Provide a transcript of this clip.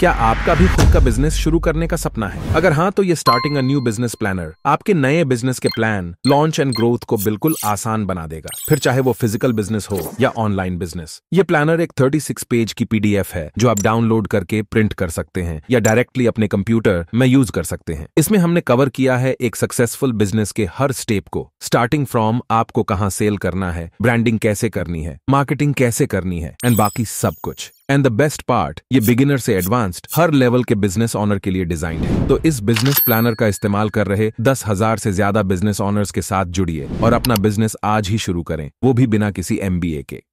क्या आपका भी खुद का बिजनेस शुरू करने का सपना है अगर हाँ तो ये starting a new business planner आपके नए बिजनेस के प्लान लॉन्च एंड ग्रोथ को बिल्कुल आसान बना देगा फिर चाहे वो फिजिकल बिजनेस हो या ऑनलाइन बिजनेस ये प्लानर एक 36 पेज की पीडीएफ है जो आप डाउनलोड करके प्रिंट कर सकते हैं या डायरेक्टली अपने कंप्यूटर में यूज कर सकते हैं इसमें हमने कवर किया है एक सक्सेसफुल बिजनेस के हर स्टेप को स्टार्टिंग फ्रॉम आपको कहाँ सेल करना है ब्रांडिंग कैसे करनी है मार्केटिंग कैसे करनी है एंड बाकी सब कुछ एंड द बेस्ट पार्ट ये बिगिनर से एडवांस्ड हर लेवल के बिजनेस ऑनर के लिए डिजाइन है तो इस बिजनेस प्लानर का इस्तेमाल कर रहे दस हजार से ज्यादा बिजनेस ऑनर्स के साथ जुड़िए और अपना बिजनेस आज ही शुरू करें वो भी बिना किसी एमबीए के